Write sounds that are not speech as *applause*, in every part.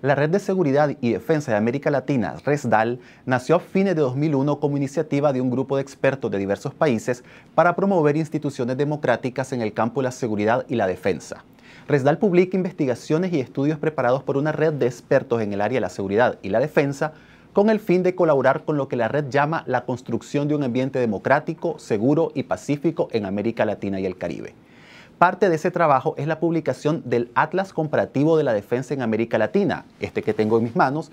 La Red de Seguridad y Defensa de América Latina, RESDAL, nació a fines de 2001 como iniciativa de un grupo de expertos de diversos países para promover instituciones democráticas en el campo de la seguridad y la defensa. RESDAL publica investigaciones y estudios preparados por una red de expertos en el área de la seguridad y la defensa con el fin de colaborar con lo que la red llama la construcción de un ambiente democrático, seguro y pacífico en América Latina y el Caribe. Parte de ese trabajo es la publicación del Atlas Comparativo de la Defensa en América Latina, este que tengo en mis manos,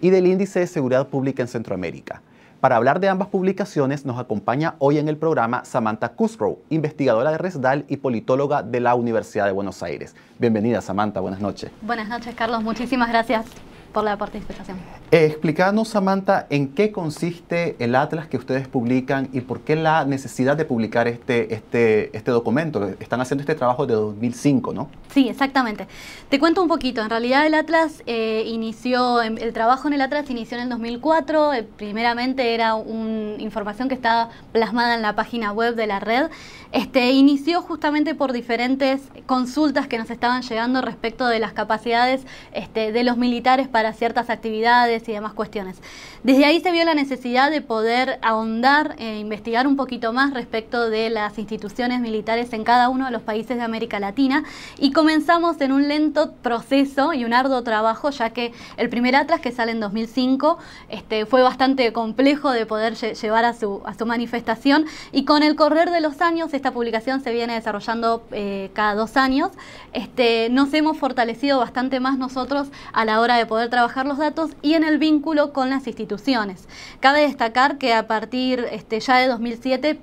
y del Índice de Seguridad Pública en Centroamérica. Para hablar de ambas publicaciones nos acompaña hoy en el programa Samantha Cusrow, investigadora de Resdal y politóloga de la Universidad de Buenos Aires. Bienvenida Samantha, buenas noches. Buenas noches Carlos, muchísimas gracias por la participación. Eh, explícanos, Samantha, en qué consiste el atlas que ustedes publican y por qué la necesidad de publicar este, este, este documento. Están haciendo este trabajo de 2005, ¿no? Sí, exactamente. Te cuento un poquito. En realidad el atlas eh, inició, el trabajo en el atlas inició en el 2004. Eh, primeramente era una información que estaba plasmada en la página web de la red. Este, inició justamente por diferentes consultas que nos estaban llegando respecto de las capacidades este, de los militares para ciertas actividades y demás cuestiones. Desde ahí se vio la necesidad de poder ahondar e investigar un poquito más respecto de las instituciones militares en cada uno de los países de América Latina y comenzamos en un lento proceso y un arduo trabajo, ya que el primer Atlas que sale en 2005 este, fue bastante complejo de poder llevar a su manifestación y con el correr de los años esta publicación se viene desarrollando eh, cada dos años. Este, nos hemos fortalecido bastante más nosotros a la hora de poder trabajar los datos y en el vínculo con las instituciones. Cabe destacar que a partir este, ya de 2007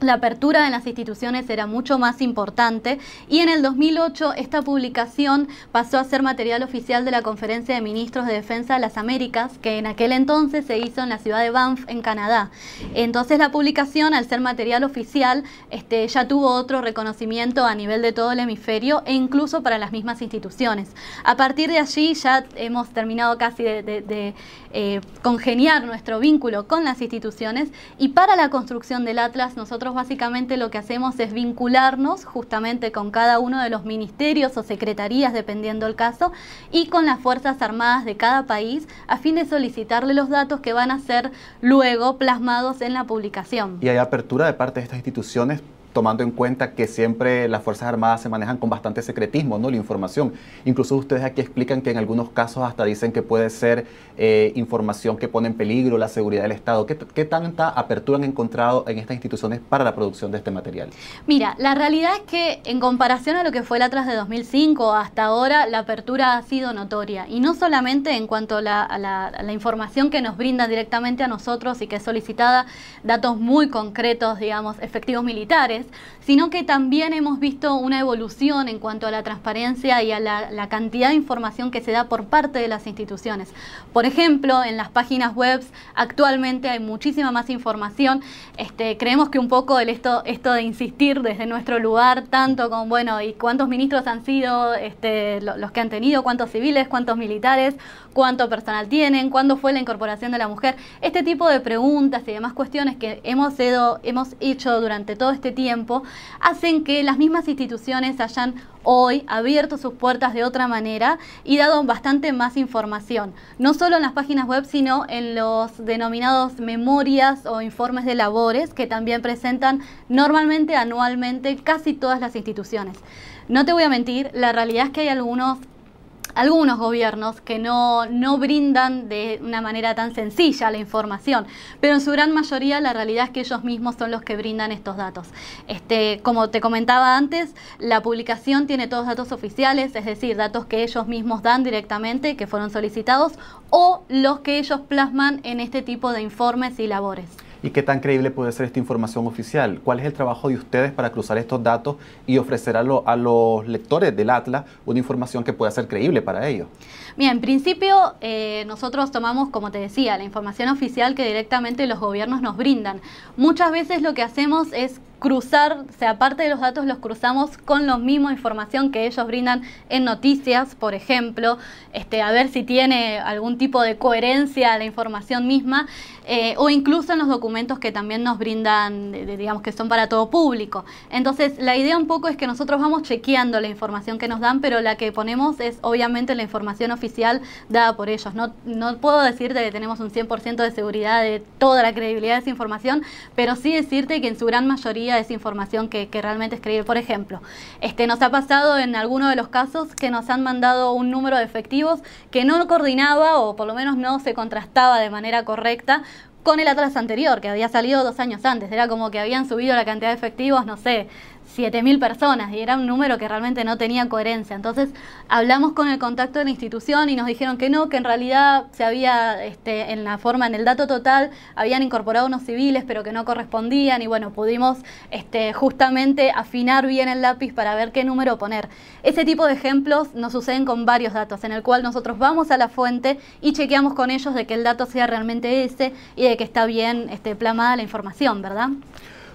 la apertura de las instituciones era mucho más importante y en el 2008 esta publicación pasó a ser material oficial de la Conferencia de Ministros de Defensa de las Américas, que en aquel entonces se hizo en la ciudad de Banff, en Canadá. Entonces la publicación, al ser material oficial, este, ya tuvo otro reconocimiento a nivel de todo el hemisferio e incluso para las mismas instituciones. A partir de allí ya hemos terminado casi de, eh, congeniar nuestro vínculo con las instituciones y para la construcción del Atlas nosotros básicamente lo que hacemos es vincularnos justamente con cada uno de los ministerios o secretarías, dependiendo el caso, y con las Fuerzas Armadas de cada país a fin de solicitarle los datos que van a ser luego plasmados en la publicación. ¿Y hay apertura de parte de estas instituciones tomando en cuenta que siempre las Fuerzas Armadas se manejan con bastante secretismo, ¿no? La información. Incluso ustedes aquí explican que en algunos casos hasta dicen que puede ser eh, información que pone en peligro la seguridad del Estado. ¿Qué, tanta apertura han encontrado en estas instituciones para la producción de este material? Mira, la realidad es que en comparación a lo que fue el atrás de 2005 hasta ahora, la apertura ha sido notoria. Y no solamente en cuanto a la, a la información que nos brinda directamente a nosotros y que es solicitada, datos muy concretos, digamos, efectivos militares sino que también hemos visto una evolución en cuanto a la transparencia y a la, cantidad de información que se da por parte de las instituciones. Por ejemplo, en las páginas web actualmente hay muchísima más información. Este, creemos que un poco el esto, esto de insistir desde nuestro lugar tanto con, bueno, ¿y cuántos ministros han sido este, los que han tenido? ¿Cuántos civiles? ¿Cuántos militares? ¿Cuánto personal tienen? ¿Cuándo fue la incorporación de la mujer? Este tipo de preguntas y demás cuestiones que hemos, hemos hecho durante todo este tiempo hacen que las mismas instituciones hayan hoy abierto sus puertas de otra manera y dado bastante más información, no solo en las páginas web, sino en los denominados memorias o informes de labores que también presentan normalmente anualmente casi todas las instituciones. No te voy a mentir, la realidad es que hay algunos algunos gobiernos que no, brindan de una manera tan sencilla la información, pero en su gran mayoría la realidad es que ellos mismos son los que brindan estos datos. Este, como te comentaba antes, la publicación tiene todos datos oficiales, es decir, datos que ellos mismos dan directamente, que fueron solicitados, o los que ellos plasman en este tipo de informes y labores y qué tan creíble puede ser esta información oficial. ¿Cuál es el trabajo de ustedes para cruzar estos datos y ofrecer a, los lectores del Atlas una información que pueda ser creíble para ellos? Bien, en principio eh, nosotros tomamos, como te decía, la información oficial que directamente los gobiernos nos brindan. Muchas veces lo que hacemos es cruzar, o sea, aparte de los datos los cruzamos con la misma información que ellos brindan en noticias, por ejemplo, este, a ver si tiene algún tipo de coherencia la información misma, eh, o incluso en los documentos que también nos brindan, digamos que son para todo público. Entonces, la idea un poco es que nosotros vamos chequeando la información que nos dan, pero la que ponemos es obviamente la información oficial dada por ellos. No, no puedo decirte que tenemos un 100% de seguridad de toda la credibilidad de esa información, pero sí decirte que en su gran mayoría desinformación que, realmente es Por ejemplo, este, nos ha pasado en alguno de los casos que nos han mandado un número de efectivos que no coordinaba o por lo menos no se contrastaba de manera correcta con el atlas anterior, que había salido dos años antes. Era como que habían subido la cantidad de efectivos, no sé, 7.000 personas y era un número que realmente no tenía coherencia. Entonces hablamos con el contacto de la institución y nos dijeron que no, que en realidad se había, este, en la forma, en el dato total, habían incorporado unos civiles pero que no correspondían y bueno, pudimos este, justamente afinar bien el lápiz para ver qué número poner. Ese tipo de ejemplos nos suceden con varios datos, en el cual nosotros vamos a la fuente y chequeamos con ellos de que el dato sea realmente ese y de que está bien este, plamada la información, ¿verdad?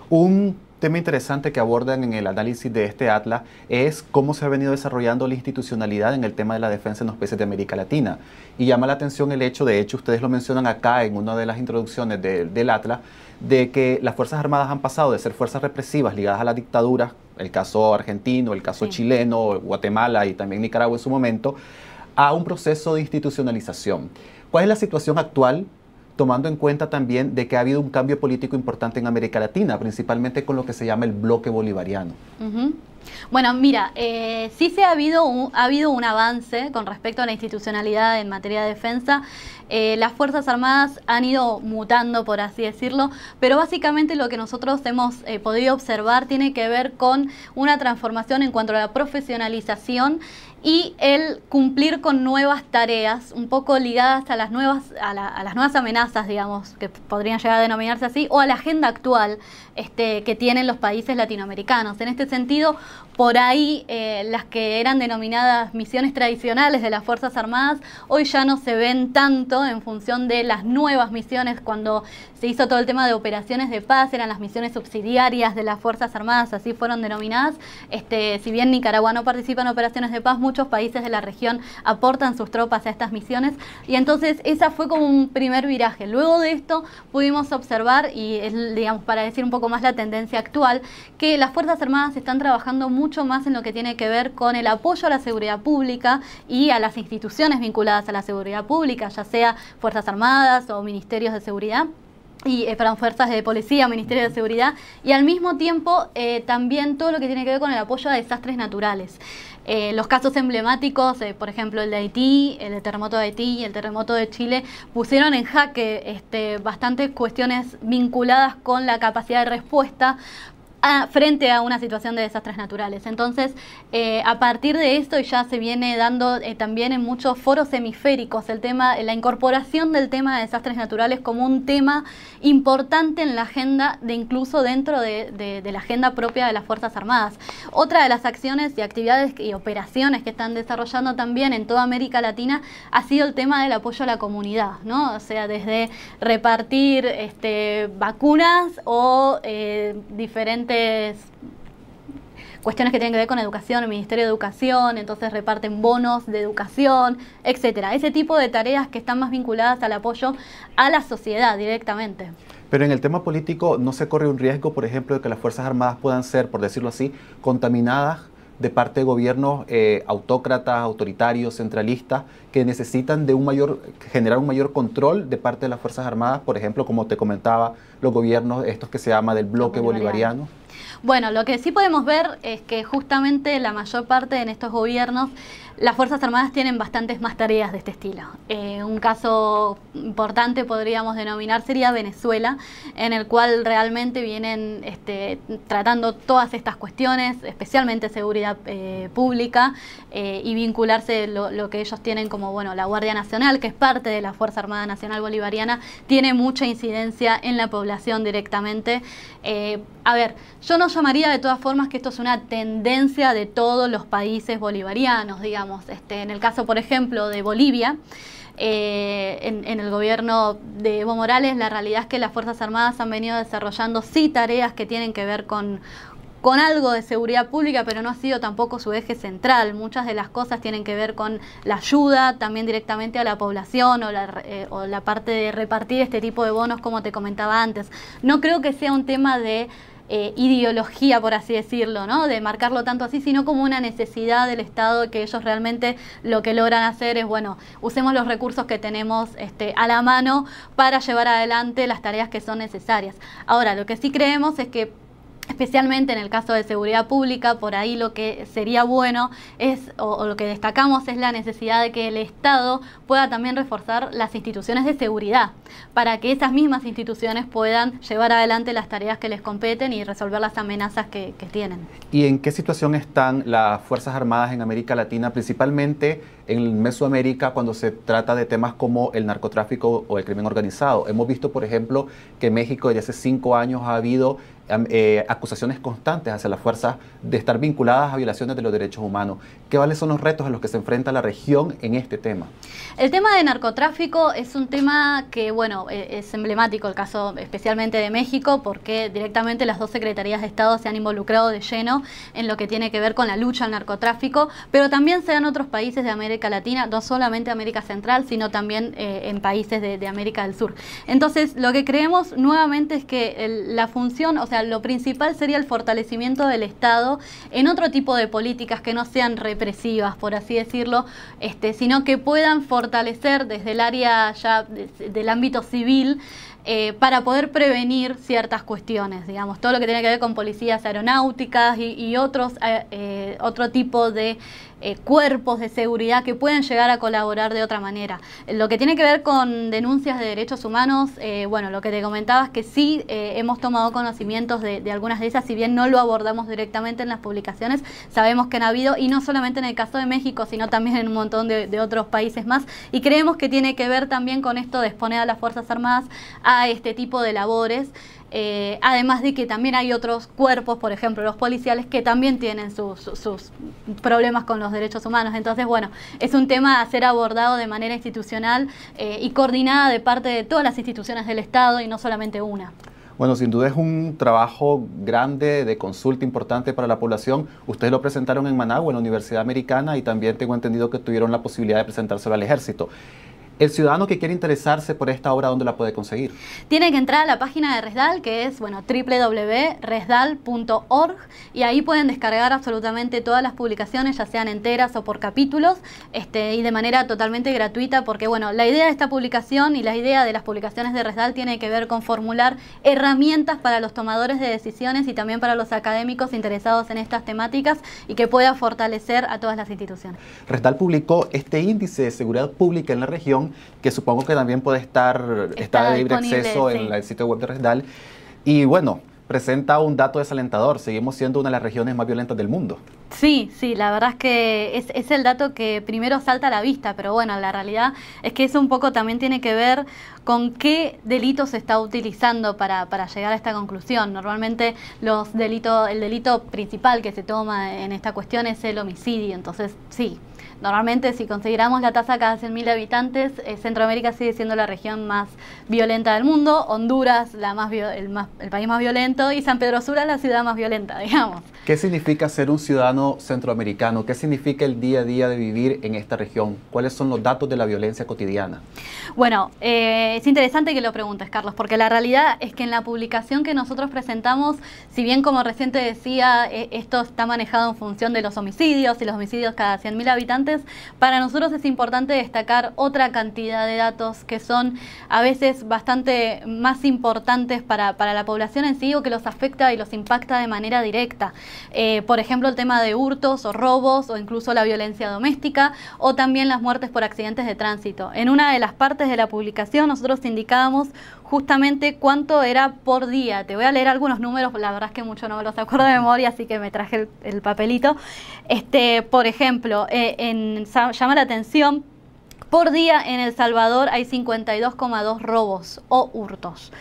Un tema interesante que abordan en el análisis de este atlas es cómo se ha venido desarrollando la institucionalidad en el tema de la defensa en los países de América Latina. Y llama la atención el hecho, de hecho ustedes lo mencionan acá en una de las introducciones del atlas, de que las Fuerzas Armadas han pasado de ser fuerzas represivas ligadas a la dictadura, el caso argentino, el caso chileno, Guatemala y también Nicaragua en su momento, a un proceso de institucionalización. ¿Cuál es la situación actual tomando en cuenta también de que ha habido un cambio político importante en América Latina, principalmente con lo que se llama el bloque bolivariano. Bueno, mira, eh, sí se ha habido, un, ha habido un avance con respecto a la institucionalidad en materia de defensa. Eh, las Fuerzas Armadas han ido mutando, por así decirlo, pero básicamente lo que nosotros hemos eh, podido observar tiene que ver con una transformación en cuanto a la profesionalización y el cumplir con nuevas tareas, un poco ligadas a las nuevas, a, las nuevas amenazas, digamos, que podrían llegar a denominarse así, o a la agenda actual este, que tienen los países latinoamericanos. En este sentido, por ahí eh, las que eran denominadas misiones tradicionales de las Fuerzas Armadas hoy ya no se ven tanto en función de las nuevas misiones. Cuando se hizo todo el tema de operaciones de paz, eran las misiones subsidiarias de las Fuerzas Armadas, así fueron denominadas. Este, si bien Nicaragua no participa en operaciones de paz, muchos países de la región aportan sus tropas a estas misiones. Y entonces esa fue como un primer viraje. Luego de esto pudimos observar, y es, digamos, para decir un poco más la tendencia actual, que las Fuerzas Armadas están trabajando mucho mucho más en lo que tiene que ver con el apoyo a la seguridad pública y a las instituciones vinculadas a la seguridad pública, ya sea Fuerzas Armadas o Ministerios de Seguridad y eh, fuerzas de policía, ministerios de Seguridad, y al mismo tiempo eh, también todo lo que tiene que ver con el apoyo a desastres naturales. Eh, los casos emblemáticos, por ejemplo el de Haití, el terremoto de Haití y el terremoto de Chile, pusieron en jaque este, bastantes cuestiones vinculadas con la capacidad de respuesta, frente a una situación de desastres naturales. Entonces, eh, a partir de esto, ya se viene dando eh, también en muchos foros hemisféricos el tema, la incorporación del tema de desastres naturales como un tema importante en la agenda, de incluso dentro de, la agenda propia de las Fuerzas Armadas. Otra de las acciones y actividades y operaciones que están desarrollando también en toda América Latina ha sido el tema del apoyo a la comunidad, ¿no? O sea, desde repartir este, vacunas o eh, diferentes cuestiones que tienen que ver con educación, el Ministerio de Educación, entonces reparten bonos de educación, etcétera. Ese tipo de tareas que están más vinculadas al apoyo a la sociedad directamente. Pero en el tema político no se corre un riesgo, por ejemplo, de que las Fuerzas Armadas puedan ser, por decirlo así, contaminadas de parte de gobiernos eh, autócratas, autoritarios, centralistas, que necesitan de un mayor, generar un mayor control de parte de las Fuerzas Armadas, por ejemplo, como te comentaba, los gobiernos, estos que se llama del bloque bolivariano bueno, lo que sí podemos ver es que justamente la mayor parte de estos gobiernos las Fuerzas Armadas tienen bastantes más tareas de este estilo. Eh, un caso importante podríamos denominar sería Venezuela, en el cual realmente vienen este, tratando todas estas cuestiones, especialmente seguridad eh, pública, eh, y vincularse lo, que ellos tienen como bueno la Guardia Nacional, que es parte de la Fuerza Armada Nacional Bolivariana, tiene mucha incidencia en la población directamente. a ver, yo no llamaría de todas formas que esto es una tendencia de todos los países bolivarianos, digamos este, en el caso, por ejemplo, de Bolivia, eh, en, el gobierno de Evo Morales, la realidad es que las Fuerzas Armadas han venido desarrollando sí tareas que tienen que ver con, con algo de seguridad pública, pero no ha sido tampoco su eje central. Muchas de las cosas tienen que ver con la ayuda también directamente a la población o eh, o la parte de repartir este tipo de bonos, como te comentaba antes. No creo que sea un tema de eh, ideología, por así decirlo, ¿no? de marcarlo tanto así, sino como una necesidad del Estado que ellos realmente lo que logran hacer es, bueno, usemos los recursos que tenemos este, a la mano para llevar adelante las tareas que son necesarias. Ahora, lo que sí creemos es que especialmente en el caso de seguridad pública, por ahí lo que sería bueno es, o, lo que destacamos es la necesidad de que el Estado pueda también reforzar las instituciones de seguridad, para que esas mismas instituciones puedan llevar adelante las tareas que les competen y resolver las amenazas que, que tienen. ¿Y en qué situación están las Fuerzas Armadas en América Latina, principalmente en Mesoamérica, cuando se trata de temas como el narcotráfico o el crimen organizado? Hemos visto, por ejemplo, que México desde hace cinco años ha habido eh, acusaciones constantes hacia las fuerzas de estar vinculadas a violaciones de los derechos humanos. ¿Qué ¿Cuáles son los retos a los que se enfrenta la región en este tema? El tema de narcotráfico es un tema que, bueno, eh, es emblemático el caso especialmente de México, porque directamente las dos secretarías de Estado se han involucrado de lleno en lo que tiene que ver con la lucha al narcotráfico, pero también se dan otros países de América Latina, no solamente América Central, sino también eh, en países de, América del Sur. Entonces, lo que creemos nuevamente es que la función, o sea, lo principal sería el fortalecimiento del Estado en otro tipo de políticas que no sean represivas, por así decirlo, este, sino que puedan fortalecer desde el área ya del ámbito civil eh, para poder prevenir ciertas cuestiones, digamos, todo lo que tiene que ver con policías aeronáuticas y, otros eh, eh, otro tipo de eh, cuerpos de seguridad que pueden llegar a colaborar de otra manera. Lo que tiene que ver con denuncias de derechos humanos, eh, bueno, lo que te comentaba es que sí eh, hemos tomado conocimientos de, algunas de esas, si bien no lo abordamos directamente en las publicaciones, sabemos que han habido, y no solamente en el caso de México, sino también en un montón de, de otros países más, y creemos que tiene que ver también con esto de exponer a las Fuerzas Armadas a este tipo de labores. Eh, además de que también hay otros cuerpos, por ejemplo, los policiales, que también tienen sus, problemas con los derechos humanos. Entonces, bueno, es un tema a ser abordado de manera institucional eh, y coordinada de parte de todas las instituciones del Estado y no solamente una. Bueno, sin duda es un trabajo grande de consulta importante para la población. Ustedes lo presentaron en Managua, en la Universidad Americana, y también tengo entendido que tuvieron la posibilidad de presentárselo al ejército el ciudadano que quiere interesarse por esta obra, ¿dónde la puede conseguir? Tiene que entrar a la página de Resdal, que es bueno, www.resdal.org, y ahí pueden descargar absolutamente todas las publicaciones, ya sean enteras o por capítulos, este, y de manera totalmente gratuita, porque bueno, la idea de esta publicación y la idea de las publicaciones de Resdal tiene que ver con formular herramientas para los tomadores de decisiones y también para los académicos interesados en estas temáticas y que pueda fortalecer a todas las instituciones. Resdal publicó este índice de seguridad pública en la región que supongo que también puede estar de libre acceso en el sitio web de Resdal. Y bueno, presenta un dato desalentador. Seguimos siendo una de las regiones más violentas del mundo. Sí, sí, la verdad es que es, el dato que primero salta a la vista, pero bueno, la realidad es que eso un poco también tiene que ver con qué delito se está utilizando para, llegar a esta conclusión. Normalmente los delito, el delito principal que se toma en esta cuestión es el homicidio, entonces sí, Normalmente si consideramos la tasa cada 100.000 habitantes, eh, Centroamérica sigue siendo la región más violenta del mundo, Honduras el, país más violento y San Pedro Sula la ciudad más violenta, *laughs* digamos. ¿Qué significa ser un ciudadano centroamericano? ¿Qué significa el día a día de vivir en esta región? ¿Cuáles son los datos de la violencia cotidiana? Bueno, eh, es interesante que lo preguntes, Carlos, porque la realidad es que en la publicación que nosotros presentamos, si bien como reciente decía, e, esto está manejado en función de los homicidios y los homicidios cada 100.000 habitantes, para nosotros es importante destacar otra cantidad de datos que son a veces bastante más importantes para, la población en sí o que los afecta y los impacta de manera directa. Eh, por ejemplo, el tema de hurtos o robos o incluso la violencia doméstica o también las muertes por accidentes de tránsito. En una de las partes de la publicación nosotros indicábamos justamente cuánto era por día. Te voy a leer algunos números, la verdad es que mucho no me los acuerdo de memoria, así que me traje el, papelito. Este, por ejemplo, eh, en, llama la atención por día en El Salvador hay 52,2 robos o hurtos.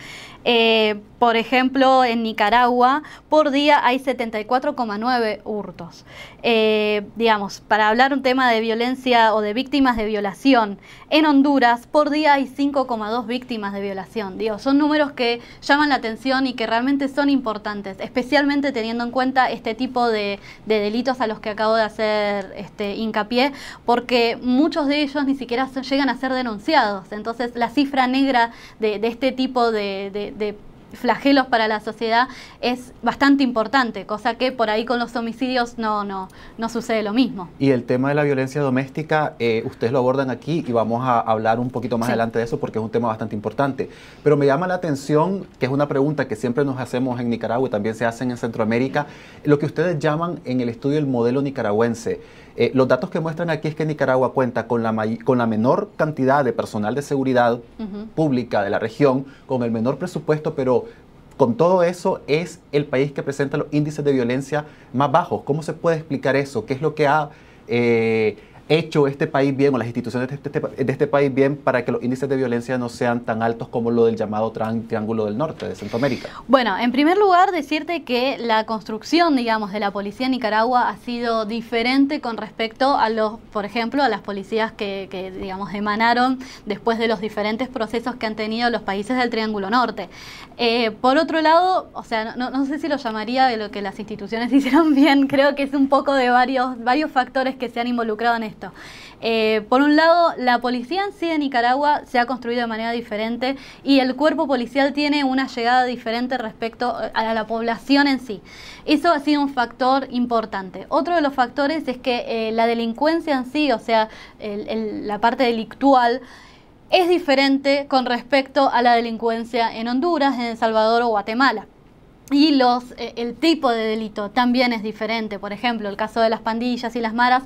Eh, por ejemplo, en Nicaragua, por día hay 74,9 hurtos. Eh, digamos, para hablar un tema de violencia o de víctimas de violación, en Honduras, por día hay 5,2 víctimas de violación. son números que llaman la atención y que realmente son importantes, especialmente teniendo en cuenta este tipo de, delitos a los que acabo de hacer este, hincapié, porque muchos de ellos ni siquiera llegan a ser denunciados. Entonces, la cifra negra de, este tipo de flagelos para la sociedad es bastante importante, cosa que por ahí con los homicidios no, no, no sucede lo mismo. Y el tema de la violencia doméstica, eh, ustedes lo abordan aquí y vamos a hablar un poquito más adelante de eso porque es un tema bastante importante. Pero me llama la atención, que es una pregunta que siempre nos hacemos en Nicaragua y también se hacen en Centroamérica, lo que ustedes llaman en el estudio el modelo nicaragüense. Eh, los datos que muestran aquí es que Nicaragua cuenta con la, con la menor cantidad de personal de seguridad pública de la región, con el menor presupuesto, pero con todo eso es el país que presenta los índices de violencia más bajos. ¿Cómo se puede explicar eso? ¿Qué es lo que ha... Eh, hecho este país bien o las instituciones este, de este, país bien para que los índices de violencia no sean tan altos como lo del llamado Triángulo del Norte de Centroamérica? Bueno, en primer lugar decirte que la construcción, digamos, de la policía en Nicaragua ha sido diferente con respecto a los, por ejemplo, a las policías que, digamos, emanaron después de los diferentes procesos que han tenido los países del Triángulo Norte. Eh, por otro lado, o sea, no, no sé si lo llamaría de lo que las instituciones *laughs* hicieron bien, creo que es un poco de varios, varios factores que se han involucrado en esto. Eh, por un lado, la policía en sí de Nicaragua se ha construido de manera diferente y el cuerpo policial tiene una llegada diferente respecto eh, a la población en sí. Eso ha sido un factor importante. Otro de los factores es que eh, la delincuencia en sí, o sea, la parte delictual, es diferente con respecto a la delincuencia en Honduras, en El Salvador o Guatemala. Y los, el tipo de delito también es diferente. Por ejemplo, el caso de las pandillas y las maras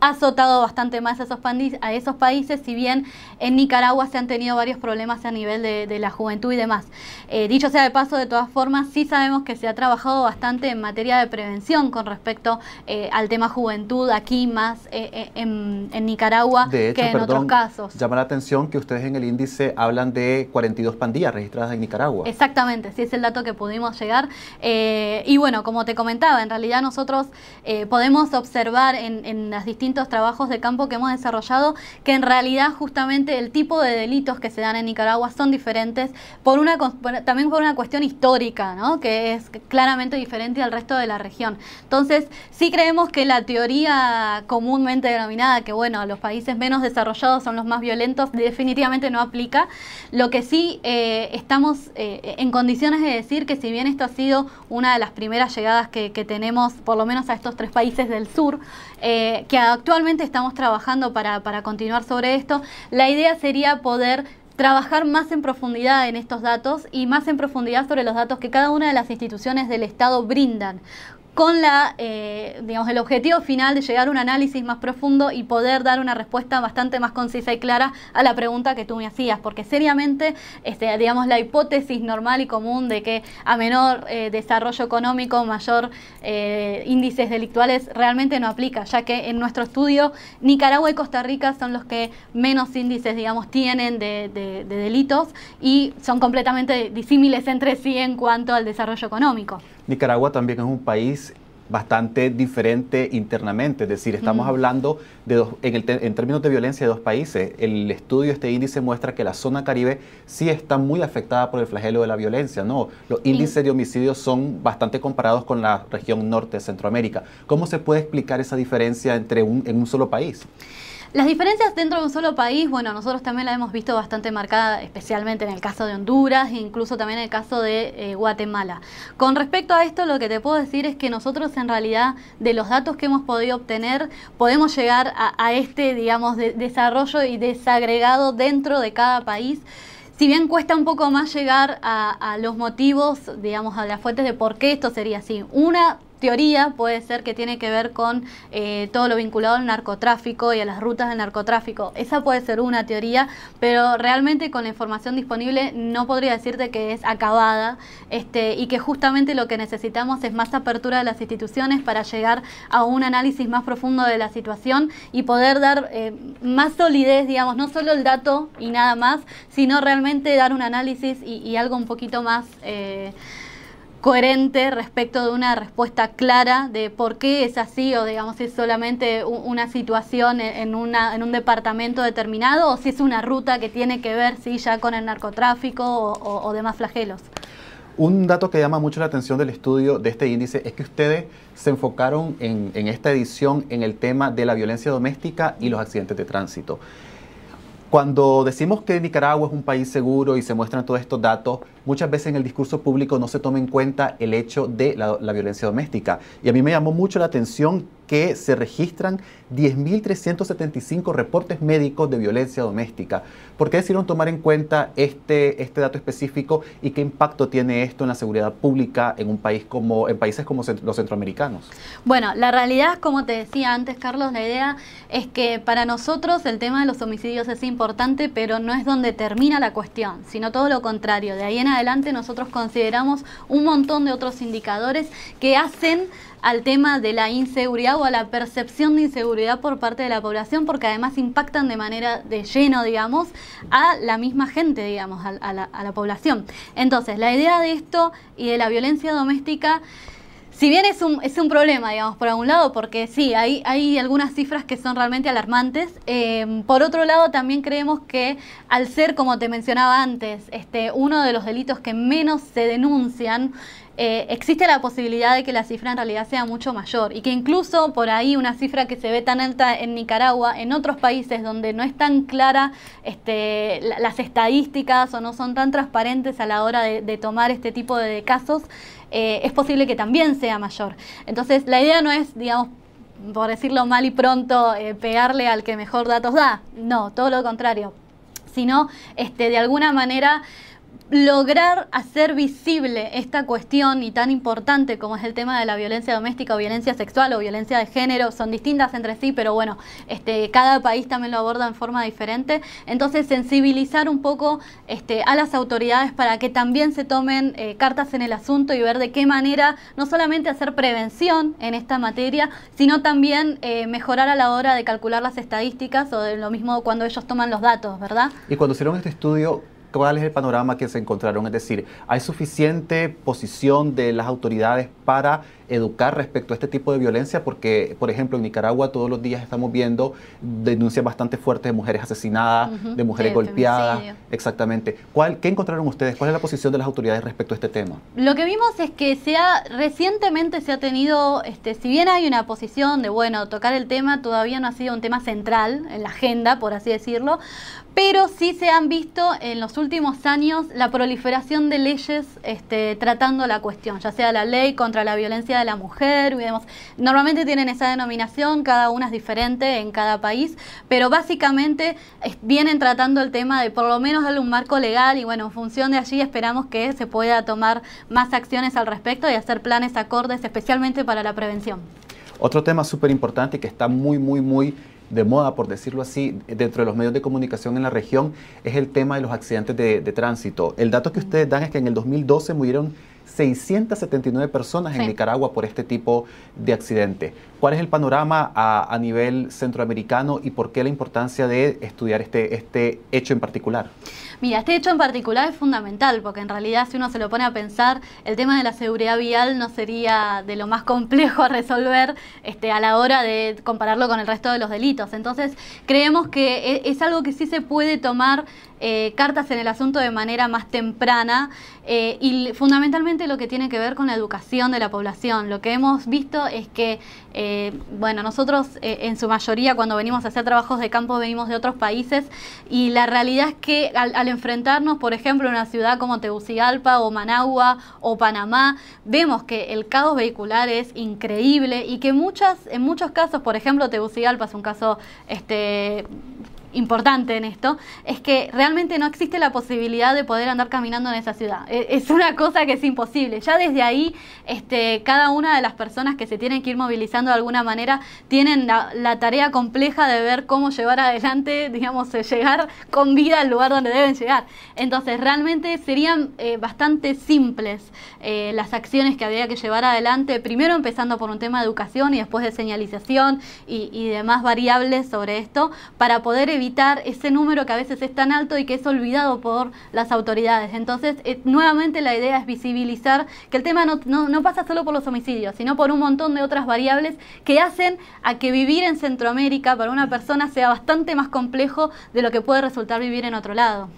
azotado bastante más a esos, a esos países, si bien en Nicaragua se han tenido varios problemas a nivel de, la juventud y demás. Eh, dicho sea de paso, de todas formas, sí sabemos que se ha trabajado bastante en materia de prevención con respecto eh, al tema juventud aquí más eh, en, Nicaragua que en otros casos. Llama la atención que ustedes en el índice hablan de 42 pandillas registradas en Nicaragua. Exactamente, sí es el dato que pudimos llegar. y bueno, como te comentaba, en realidad nosotros podemos observar en las distintas trabajos de campo que hemos desarrollado, que en realidad justamente el tipo de delitos que se dan en Nicaragua son diferentes, por una, también por una cuestión histórica, que es claramente diferente al resto de la región. Entonces, sí creemos que la teoría comúnmente denominada, que bueno, los países menos desarrollados son los más violentos, definitivamente no aplica. Lo que sí eh, estamos eh, en condiciones de decir que si bien esto ha sido una de las primeras llegadas que, tenemos, por lo menos a estos tres países del sur, eh, que ha actualmente estamos trabajando para, continuar sobre esto. La idea sería poder trabajar más en profundidad en estos datos y más en profundidad sobre los datos que cada una de las instituciones del Estado brindan con la, eh, el objetivo final de llegar a un análisis más profundo y poder dar una respuesta bastante más concisa y clara a la pregunta que tú me hacías, porque seriamente, este, digamos, la hipótesis normal y común de que a menor eh, desarrollo económico, mayor eh, índices delictuales, realmente no aplica, ya que en nuestro estudio Nicaragua y Costa Rica son los que menos índices, tienen de delitos y son completamente disímiles entre sí en cuanto al desarrollo económico. Nicaragua también es un país bastante diferente internamente, es decir, estamos hablando de en, términos de violencia de dos países. El estudio, este índice muestra que la zona caribe sí está muy afectada por el flagelo de la violencia, ¿no? Los índices de homicidios son bastante comparados con la región norte de Centroamérica. ¿Cómo se puede explicar esa diferencia entre un, en un solo país? Las diferencias dentro de un solo país, bueno, nosotros también la hemos visto bastante marcada, especialmente en el caso de Honduras e incluso también en el caso de eh, Guatemala. Con respecto a esto, lo que te puedo decir es que nosotros en realidad, de los datos que hemos podido obtener, podemos llegar a, este, digamos, desarrollo y desagregado dentro de cada país. Si bien cuesta un poco más llegar a, a, los motivos, digamos, a las fuentes de por qué esto sería así. Una teoría puede ser que tiene que ver con eh, todo lo vinculado al narcotráfico y a las rutas del narcotráfico. Esa puede ser una teoría, pero realmente con la información disponible no podría decirte que es acabada este, y que justamente lo que necesitamos es más apertura de las instituciones para llegar a un análisis más profundo de la situación y poder dar eh, más solidez, digamos, no solo el dato y nada más, sino realmente dar un análisis y, algo un poquito más... Eh, coherente respecto de una respuesta clara de por qué es así o digamos si es solamente una situación e, en, un departamento determinado o si es una ruta que tiene que ver sí, ya con el narcotráfico o, demás flagelos. Un dato que llama mucho la atención del estudio de este índice es que ustedes se enfocaron en esta edición en el tema de la violencia doméstica y los accidentes de tránsito. Cuando decimos que Nicaragua es un país seguro y se muestran todos estos datos, muchas veces en el discurso público no se toma en cuenta el hecho de la, violencia doméstica. Y a mí me llamó mucho la atención que se registran 10.375 reportes médicos de violencia doméstica. ¿Por qué decidieron tomar en cuenta este, este dato específico y qué impacto tiene esto en la seguridad pública en, un país como, en países como los centroamericanos? Bueno, la realidad, como te decía antes, Carlos, la idea es que para nosotros el tema de los homicidios es importante, pero no es donde termina la cuestión, sino todo lo contrario. De ahí en adelante nosotros consideramos un montón de otros indicadores que hacen al tema de la inseguridad o a la percepción de inseguridad por parte de la población, porque además impactan de manera de lleno, digamos, a la misma gente, digamos, a, la, población. Entonces, la idea de esto y de la violencia doméstica... Si bien es un, es un problema, digamos, por algún lado, porque sí, hay, hay algunas cifras que son realmente alarmantes, eh, por otro lado también creemos que al ser, como te mencionaba antes, este, uno de los delitos que menos se denuncian, eh, existe la posibilidad de que la cifra en realidad sea mucho mayor y que incluso por ahí una cifra que se ve tan alta en Nicaragua, en otros países donde no es tan clara este, las estadísticas o no son tan transparentes a la hora de, tomar este tipo de casos, eh, es posible que también sea mayor. Entonces la idea no es, digamos, por decirlo mal y pronto, eh, pegarle al que mejor datos da, no, todo lo contrario, sino este, de alguna manera lograr hacer visible esta cuestión y tan importante como es el tema de la violencia doméstica o violencia sexual o violencia de género, son distintas entre sí, pero bueno, este, cada país también lo aborda en forma diferente. Entonces, sensibilizar un poco este, a las autoridades para que también se tomen eh, cartas en el asunto y ver de qué manera no solamente hacer prevención en esta materia, sino también eh, mejorar a la hora de calcular las estadísticas o de lo mismo cuando ellos toman los datos, ¿verdad? Y cuando hicieron este estudio, ¿cuál es el panorama que se encontraron? Es decir, ¿hay suficiente posición de las autoridades para educar respecto a este tipo de violencia, porque, por ejemplo, en Nicaragua todos los días estamos viendo denuncias bastante fuertes de mujeres asesinadas, de mujeres golpeadas. Exactamente. ¿Qué encontraron ustedes? ¿Cuál es la posición de las autoridades respecto a este tema? Lo que vimos es que se ha, recientemente se ha tenido, este, si bien hay una posición de, bueno, tocar el tema todavía no ha sido un tema central en la agenda, por así decirlo, pero sí se han visto en los últimos años la proliferación de leyes este, tratando la cuestión, ya sea la ley contra la violencia de la mujer Normalmente tienen esa denominación, cada una es diferente en cada país, pero básicamente eh, vienen tratando el tema de por lo menos darle un marco legal y bueno, en función de allí esperamos que se pueda tomar más acciones al respecto y hacer planes acordes especialmente para la prevención. Otro tema súper importante que está muy, muy, muy de moda, por decirlo así, dentro de los medios de comunicación en la región, es el tema de los accidentes de tránsito. El dato que ustedes dan es que en el 2012 murieron 679 personas en Nicaragua por este tipo de accidente. ¿Cuál es el panorama a, nivel centroamericano y por qué la importancia de estudiar este, este hecho en particular? Mira, este hecho en particular es fundamental porque en realidad si uno se lo pone a pensar, el tema de la seguridad vial no sería de lo más complejo a resolver este, a la hora de compararlo con el resto de los delitos. Entonces creemos que e, es algo que sí se puede tomar eh, cartas en el asunto de manera más temprana eh, y fundamentalmente lo que tiene que ver con la educación de la población. Lo que hemos visto es que, eh, bueno, nosotros en su mayoría cuando venimos a hacer trabajos de campo venimos de otros países y la realidad es que al, enfrentarnos, por ejemplo, en una ciudad como Tegucigalpa o Managua o Panamá, vemos que el caos vehicular es increíble y que muchas, en muchos casos, por ejemplo, Tegucigalpa es un caso este, importante en esto, es que realmente no existe la posibilidad de poder andar caminando en esa ciudad. E, es una cosa que es imposible. Ya desde ahí, este, cada una de las personas que se tienen que ir movilizando de alguna manera tienen la, tarea compleja de ver cómo llevar adelante, digamos, eh, llegar con vida al lugar donde deben llegar. Entonces, realmente serían eh, bastante simples eh, las acciones que había que llevar adelante, primero empezando por un tema de educación y después de señalización y, y demás variables sobre esto, para poder evitar evitar ese número que a veces es tan alto y que es olvidado por las autoridades. Entonces, eh, nuevamente la idea es visibilizar que el tema no, pasa solo por los homicidios, sino por un montón de otras variables que hacen a que vivir en Centroamérica para una persona sea bastante más complejo de lo que puede resultar vivir en otro lado.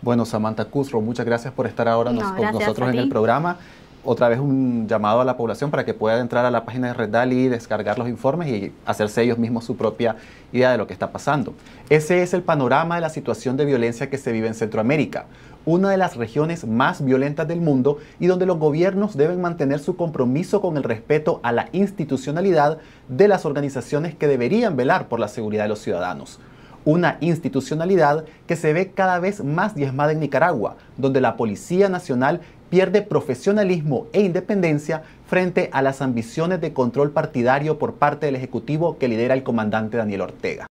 Bueno, Samantha Cusro, muchas gracias por estar ahora con nosotros en el programa otra vez un llamado a la población para que pueda entrar a la página de Red y descargar los informes y hacerse ellos mismos su propia idea de lo que está pasando. Ese es el panorama de la situación de violencia que se vive en Centroamérica, una de las regiones más violentas del mundo y donde los gobiernos deben mantener su compromiso con el respeto a la institucionalidad de las organizaciones que deberían velar por la seguridad de los ciudadanos una institucionalidad que se ve cada vez más diezmada en Nicaragua, donde la Policía Nacional pierde profesionalismo e independencia frente a las ambiciones de control partidario por parte del Ejecutivo que lidera el comandante Daniel Ortega.